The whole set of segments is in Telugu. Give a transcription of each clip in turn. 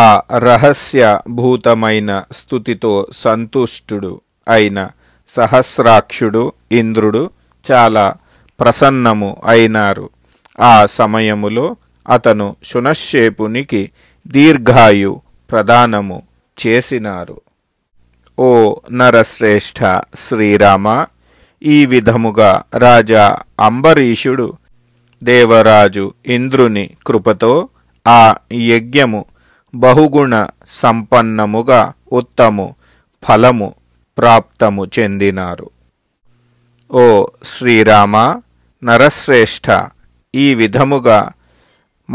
ఆ రహస్య భూతమైన స్థుతితో సంతుష్టుడు అయిన సహస్రాక్షుడు ఇంద్రుడు చాలా ప్రసన్నము అయినారు ఆ సమయములో అతను శునశ్శేపునికి దీర్ఘాయు ప్రదానము చేసినారు ఓ నరశ్రేష్ఠ శ్రీరామ ఈ విధముగా రాజా అంబరీషుడు దేవరాజు ఇంద్రుని కృపతో ఆ యజ్ఞము బహుగుణ సంపన్నముగా ఉత్తము ఫలము ప్రాప్తము చెందినారు ఓ శ్రీరామ నరశ్రేష్ఠ ఈ విధముగా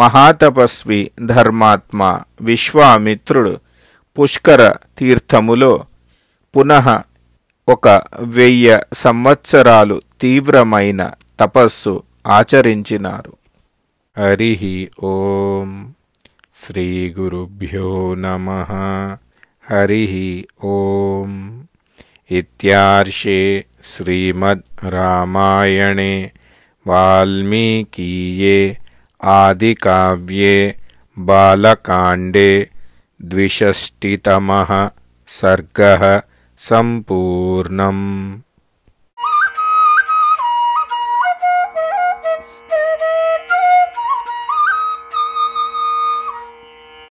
మహాతపస్వి ధర్మాత్మ విశ్వామిత్రుడు పుష్కర తీర్థములో పునః ఒక వెయ్య సంవత్సరాలు తీవ్రమైన తపస్సు ఆచరించినారు హరి ఓం श्रीगुरुभ्यो नमः हरिः ॐ इत्यार्षे श्रीमद् रामायणे वाल्मीकीये आदिकाव्ये बालकाण्डे द्विषष्टितमः सर्गः सम्पूर्णम्